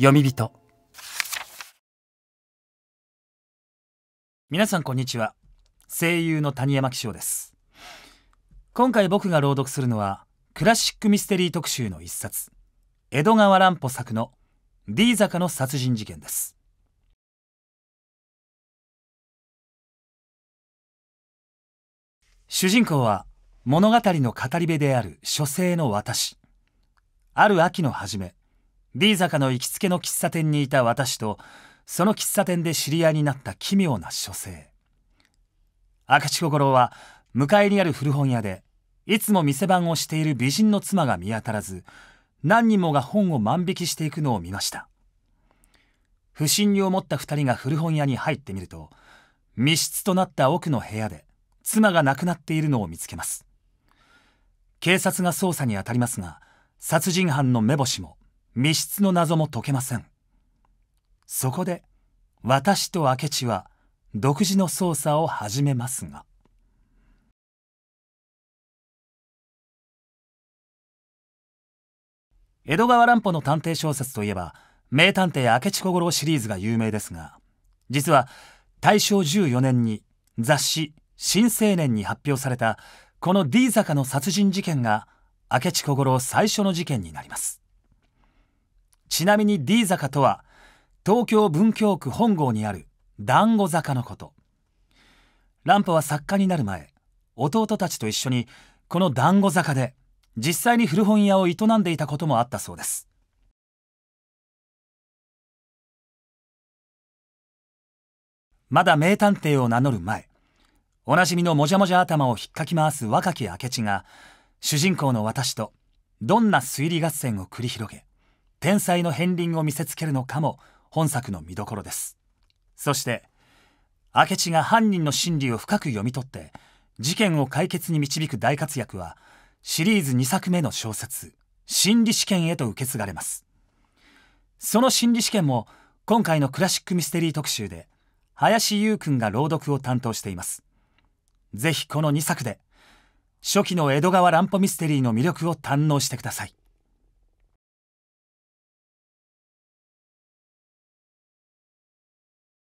読み人皆さんこんにちは声優の谷山紀章です今回僕が朗読するのはクラシックミステリー特集の一冊江戸川乱歩作の D 坂の殺人事件です主人公は物語の語り部である書生の私ある秋の初め D 坂の行きつけの喫茶店にいた私とその喫茶店で知り合いになった奇妙な書生赤地小五郎は向かいにある古本屋でいつも店番をしている美人の妻が見当たらず何人もが本を万引きしていくのを見ました不審に思った2人が古本屋に入ってみると密室となった奥の部屋で妻が亡くなっているのを見つけます警察が捜査に当たりますが殺人犯の目星も密室の謎も解けませんそこで私と明智は独自の捜査を始めますが江戸川乱歩の探偵小説といえば「名探偵明智小五郎」シリーズが有名ですが実は大正14年に雑誌「新青年」に発表されたこの D 坂の殺人事件が明智小五郎最初の事件になります。ちなみに D 坂とは東京文京区本郷にある団子坂のこと乱歩は作家になる前弟たちと一緒にこの団子坂で実際に古本屋を営んでいたこともあったそうですまだ名探偵を名乗る前おなじみのもじゃもじゃ頭をひっかき回す若き明智が主人公の私とどんな推理合戦を繰り広げ天才の片鱗を見せつけるのかも本作の見どころですそして明智が犯人の心理を深く読み取って事件を解決に導く大活躍はシリーズ2作目の小説「心理試験」へと受け継がれますその心理試験も今回のクラシックミステリー特集で林優君が朗読を担当していますぜひこの2作で初期の江戸川乱歩ミステリーの魅力を堪能してください